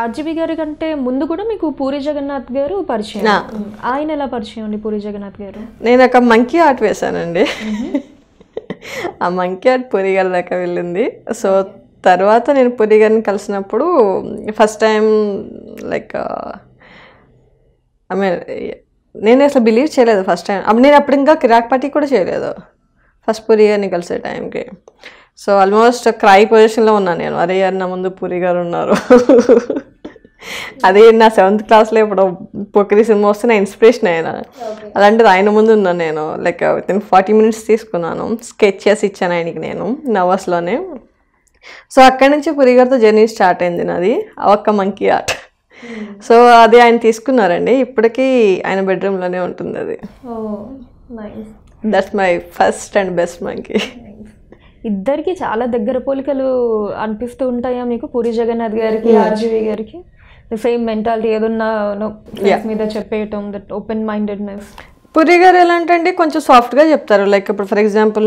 RGB గారి కంటే ముందు కూడా మీకు పూరి జగన్నాథ్ గారు పరిచయం ఆయన ఎలా పరిచయం అండి పూరి జగన్నాథ్ గారు నేను ఒక మంకీ ఆర్ట్ వేశానండి ఆ మంకీ ఆర్ట్ పూరి గారి దాకా వెళ్ళింది సో తర్వాత నేను పూరి గారిని కలిసినప్పుడు first time like I mean నేను అసలు బిలీవ్ చేయలేదు ఫస్ట్ టైం అప్పుడు నేను అప్పుడు ఇంకా కిరాక్ పార్టీ కూడా చేయలేదు ఫస్ట్ పూరి గారిని కలిసే టైంకి సో ఆల్మోస్ట్ క్రై పొజిషన్లో ఉన్నాను నేను అరే గారు నా ముందు పూరి గారు ఉన్నారు అదే నా సెవెంత్ క్లాస్లో ఇప్పుడు పొక్కిరి సినిమా వస్తే నా ఇన్స్పిరేషన్ అయినా అలాంటిది ఆయన ముందు ఉన్నాను నేను like with in forty minutes తీసుకున్నాను స్కెచ్ చేసి ఇచ్చాను ఆయనకి నేను నవర్స్లోనే సో అక్కడి నుంచి పురిగారితో జర్నీ స్టార్ట్ అయింది నాది ఒక్క మంకీ ఆర్ట్ Hmm. సో అది ఆయన తీసుకున్నారండి ఇప్పటికీ ఆయన బెడ్రూమ్లోనే ఉంటుంది అది that's my first and best monkey ఇద్దరికి చాలా దగ్గర పోలికలు అనిపిస్తూ ఉంటాయా మీకు పూరి జగన్నాథ్ గారికి hmm. ఆర్జీవి గారికి సేమ్ మెంటాలిటీ ఏదన్నా మీద చెప్పేయటం దట్ ఓపెన్ మైండెడ్నెస్ పూరి గారు ఎలా అంటే అండి కొంచెం సాఫ్ట్గా చెప్తారు లైక్ ఇప్పుడు ఫర్ ఎగ్జాంపుల్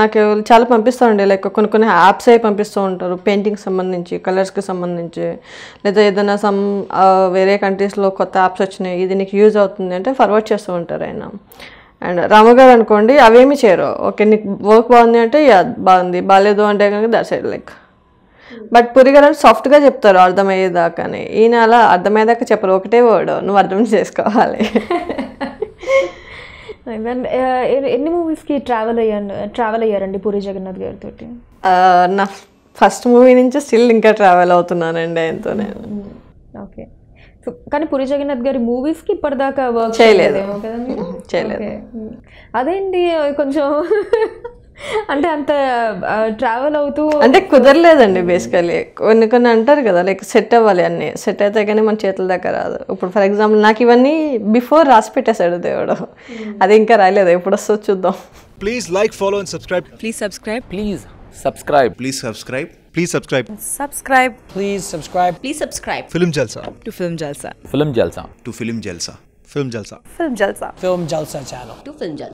నాకు చాలా పంపిస్తారండి లైక్ కొన్ని కొన్ని యాప్స్ అవి పంపిస్తూ ఉంటారు పెయింటింగ్కి సంబంధించి కలర్స్కి సంబంధించి లేదా ఏదైనా సమ్ వేరే కంట్రీస్లో కొత్త యాప్స్ వచ్చినాయి ఇది నీకు యూజ్ అవుతుంది అంటే ఫార్వర్డ్ చేస్తూ ఉంటారు ఆయన అండ్ రామగారు అనుకోండి అవేమి చేయరు ఓకే నీకు వర్క్ బాగుంది అంటే బాగుంది బాగాలేదు అంటే కనుక that side like but Puri గారు సాఫ్ట్గా చెప్తారు అర్థమయ్యేదాకా అని ఈయన అలా అర్థమయ్యేదాకా చెప్పరు ఒకటే వర్డ్ నువ్వు అర్థం చేసుకోవాలి Uh, ఎన్ని మూవీస్కి ట్రావెల్ అయ్యాను ట్రావెల్ అయ్యారండి పూరి జగన్నాథ్ గారితో నా ఫస్ట్ మూవీ నుంచి స్టిల్ ఇంకా ట్రావెల్ అవుతున్నానండి ఆయనతో నేను ఓకే కానీ పురి జగన్నాథ్ గారి మూవీస్కి ఇప్పటిదాకా వర్క్ చేయలేదు hmm, చేయలేదు hmm. అదేంటి కొంచెం అంటే అంత ట్రావెల్ అవుతూ అంటే కుదరలేదండి బేసికలీ కొన్ని కొన్ని అంటారు కదా లైక్ సెట్ అవ్వాలి అన్ని సెట్ అయితే కానీ మన చేతుల దాకా రాదు ఇప్పుడు ఫర్ ఎగ్జాంపుల్ నాకు ఇవన్నీ బిఫోర్ రాసి పెట్టేశాడు దేవుడు hmm. అది ఇంకా రాలేదు ఎప్పుడు వస్తుందో చూద్దాం please like follow and subscribe please subscribe please subscribe please subscribe please subscribe subscribe please subscribe please subscribe film Jalsa two film Jalsa film Jalsa two film Jalsa film Jalsa film Jalsa film Jalsa channel two film Jalsa